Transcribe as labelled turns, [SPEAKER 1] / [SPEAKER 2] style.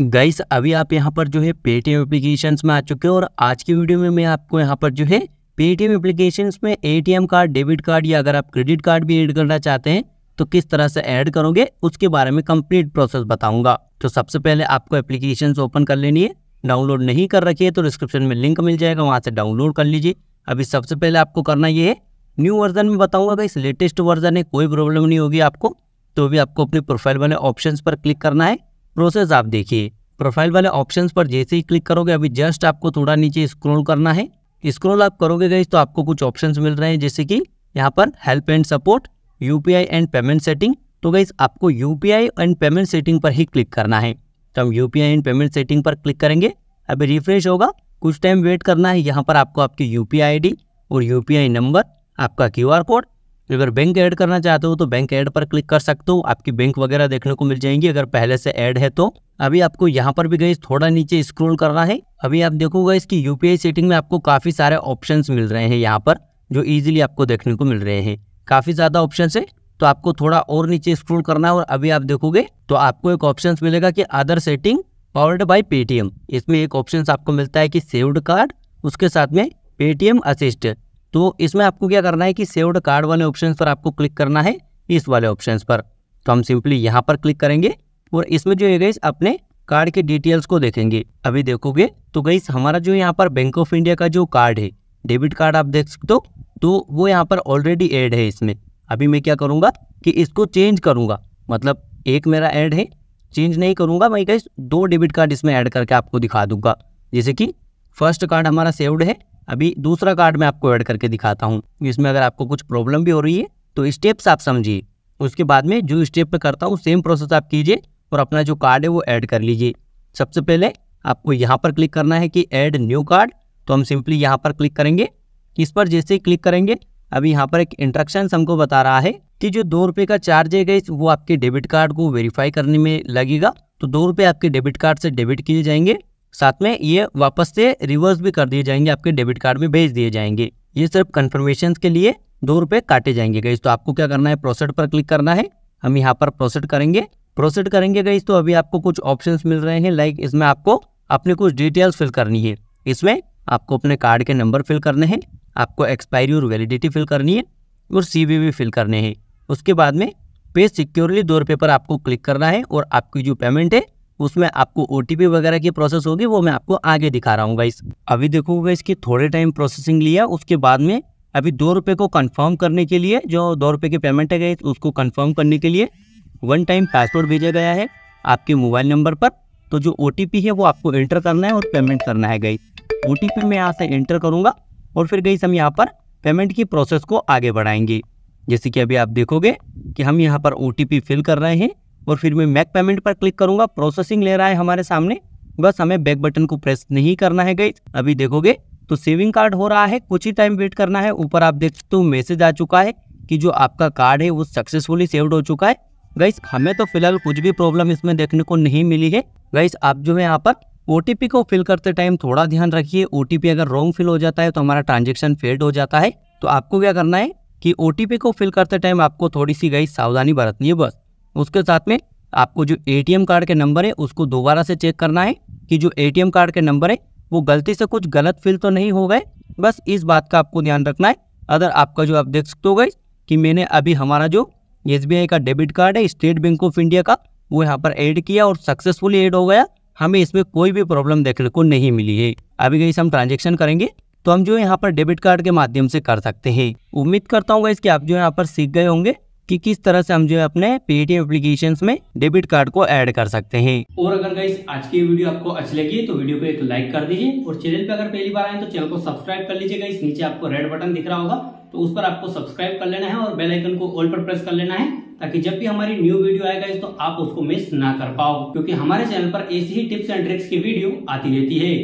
[SPEAKER 1] guys अभी आप यहाँ पर जो है पेटीएम एप्लीकेशन में आ चुके हैं और आज की वीडियो में मैं आपको यहाँ पर जो है पेटीएम एप्लीकेशन में एटीएम कार्ड डेबिट कार्ड या अगर आप क्रेडिट कार्ड भी ऐड करना चाहते हैं तो किस तरह से ऐड करोगे उसके बारे में कंप्लीट प्रोसेस बताऊंगा तो सबसे पहले आपको एप्लीकेशन ओपन कर लेनी है डाउनलोड नहीं कर रखी है तो डिस्क्रिप्शन में लिंक मिल जाएगा वहाँ से डाउनलोड कर लीजिए अभी सबसे पहले आपको करना ये है न्यू वर्जन में बताऊंगा इस लेटेस्ट वर्जन है कोई प्रॉब्लम नहीं होगी आपको तो भी आपको अपने प्रोफाइल वाले ऑप्शन पर क्लिक करना है प्रोसेस आप देखिए प्रोफाइल वाले ऑप्शंस पर जैसे ही क्लिक करोगे अभी जस्ट आपको थोड़ा नीचे स्क्रॉल करना है स्क्रॉल आप करोगे गई तो आपको कुछ ऑप्शंस मिल रहे हैं जैसे कि यहाँ पर help and support UPI and payment setting तो गई आपको यूपीआई एंड पेमेंट सेटिंग पर ही क्लिक करना है तो हम यू एंड पेमेंट सेटिंग पर क्लिक करेंगे अभी रिफ्रेश होगा कुछ टाइम वेट करना है यहाँ पर आपको आपकी यू पी और यू नंबर आपका क्यू कोड तो अगर बैंक ऐड करना चाहते हो तो बैंक ऐड पर क्लिक कर सकते हो आपकी बैंक वगैरह देखने को मिल जाएंगी अगर पहले से ऐड है तो अभी आपको यहाँ पर भी गई थोड़ा नीचे स्क्रॉल करना है अभी आप देखोगे इसकी यूपीआई सेटिंग में आपको काफ़ी सारे ऑप्शन मिल रहे हैं यहाँ पर जो इजिली आपको देखने को मिल रहे हैं काफ़ी ज़्यादा ऑप्शन है तो आपको थोड़ा और नीचे स्क्रोल करना है और अभी आप देखोगे तो आपको एक ऑप्शन मिलेगा कि other setting powered by Paytm इसमें एक ऑप्शन आपको मिलता है कि सेव्ड कार्ड उसके साथ में पेटीएम असिस्ट तो इसमें आपको क्या करना है कि सेव्ड कार्ड वाले ऑप्शन पर आपको क्लिक करना है इस वाले ऑप्शन पर तो हम सिंपली यहाँ पर क्लिक करेंगे और इसमें जो है गई अपने कार्ड के डिटेल्स को देखेंगे अभी देखोगे तो गई हमारा जो यहाँ पर बैंक ऑफ इंडिया का जो कार्ड है डेबिट कार्ड आप देख सकते हो तो वो यहाँ पर ऑलरेडी एड है इसमें अभी मैं क्या करूँगा कि इसको चेंज करूँगा मतलब एक मेरा ऐड है चेंज नहीं करूँगा मैं गई दो डेबिट कार्ड इसमें ऐड करके आपको दिखा दूंगा जैसे कि फर्स्ट कार्ड हमारा सेव्ड है अभी दूसरा कार्ड मैं आपको ऐड करके दिखाता हूँ इसमें अगर आपको कुछ प्रॉब्लम भी हो रही है तो स्टेप्स आप समझिए उसके बाद में जो स्टेप मैं करता हूँ सेम प्रोसेस आप कीजिए और अपना जो कार्ड है वो ऐड कर लीजिए सबसे पहले आपको यहाँ पर क्लिक करना है कि ऐड न्यू कार्ड तो हम सिंपली यहाँ पर क्लिक करेंगे इस पर जैसे ही क्लिक करेंगे अभी यहाँ पर एक इंट्रक्शन हमको बता रहा है कि जो दो रुपये का चार्ज है गई वो आपके डेबिट कार्ड को वेरीफाई करने में लगेगा तो दो रुपये आपके डेबिट कार्ड से डेबिट किए जाएंगे साथ में ये वापस से रिवर्स भी कर दिए जाएंगे आपके डेबिट कार्ड में भेज दिए जाएंगे ये सिर्फ कन्फर्मेशन के लिए दो रुपये काटे जाएंगे गई तो आपको क्या करना है प्रोसेड पर क्लिक करना है हम यहाँ पर प्रोसेड करेंगे प्रोसेड करेंगे गई तो अभी आपको कुछ ऑप्शन मिल रहे हैं लाइक इसमें आपको अपने कुछ डिटेल्स फिल करनी है इसमें आपको अपने कार्ड के नंबर फिल करने हैं आपको एक्सपायरी और वैलिडिटी फिल करनी है और सी फिल करने हैं उसके बाद में पे सिक्योरली दो रुपये पर आपको क्लिक करना है और आपकी जो पेमेंट है उसमें आपको ओ वगैरह की प्रोसेस होगी वो मैं आपको आगे दिखा रहा हूँ गाइस अभी देखोगे इसकी थोड़े टाइम प्रोसेसिंग लिया उसके बाद में अभी दो रुपये को कंफर्म करने के लिए जो दो रुपये की पेमेंट है गई उसको कंफर्म करने के लिए वन टाइम पासवर्ड भेजा गया है आपके मोबाइल नंबर पर तो जो ओ है वो आपको एंटर करना है और पेमेंट करना है गई ओ टी मैं यहाँ से एंटर करूँगा और फिर गई हम यहाँ पर पेमेंट की प्रोसेस को आगे बढ़ाएंगे जैसे कि अभी आप देखोगे कि हम यहाँ पर ओ फिल कर रहे हैं और फिर मैं मैक पेमेंट पर क्लिक करूंगा प्रोसेसिंग ले रहा है हमारे सामने बस हमें बैक बटन को प्रेस नहीं करना है गई अभी देखोगे तो सेविंग कार्ड हो रहा है कुछ ही टाइम वेट करना है ऊपर आप देख तो मैसेज आ चुका है कि जो आपका कार्ड है वो सक्सेसफुली सेव्ड हो चुका है गाइस हमें तो फिलहाल कुछ भी प्रॉब्लम इसमें देखने को नहीं मिली है गाइस आप जो है यहाँ पर ओ को फिल करते टाइम थोड़ा ध्यान रखिए ओ अगर रॉन्ग फिल हो जाता है तो हमारा ट्रांजेक्शन फेल्ड हो जाता है तो आपको क्या करना है कि ओ को फिल करते टाइम आपको थोड़ी सी गई सावधानी बरतनी है बस उसके साथ में आपको जो एटीएम कार्ड के नंबर है उसको दोबारा से चेक करना है कि जो एटीएम कार्ड के नंबर है वो गलती से कुछ गलत फिल तो नहीं हो गए बस इस बात का आपको ध्यान रखना है अदर आपका जो आप देख सकते हो गए कि मैंने अभी हमारा जो एस का डेबिट कार्ड है स्टेट बैंक ऑफ इंडिया का वो यहाँ पर ऐड किया और सक्सेसफुली ऐड हो गया हमें इसमें कोई भी प्रॉब्लम देखने को नहीं मिली है अभी गई हम ट्रांजेक्शन करेंगे तो हम जो यहाँ पर डेबिट कार्ड के माध्यम से कर सकते हैं उम्मीद करता हूँ कि आप जो यहाँ पर सीख गए होंगे कि किस तरह से हम जो है अपने पेटीएम एप्लीकेशन में डेबिट कार्ड को ऐड कर सकते हैं और अगर गाइस आज की वीडियो आपको अच्छी लगी तो वीडियो को एक लाइक कर दीजिए और चैनल पे अगर पहली बार आए तो चैनल को सब्सक्राइब कर लीजिए गाइस नीचे आपको रेड बटन दिख रहा होगा तो उस पर आपको सब्सक्राइब कर लेना है और बेल आइकन को ऑल पर प्रेस कर लेना है ताकि जब भी हमारी न्यू वीडियो आएगा तो आप उसको मिस ना कर पाओ क्योंकि हमारे चैनल पर ऐसी ही टिप्स एंड ट्रिक्स की वीडियो आती रहती है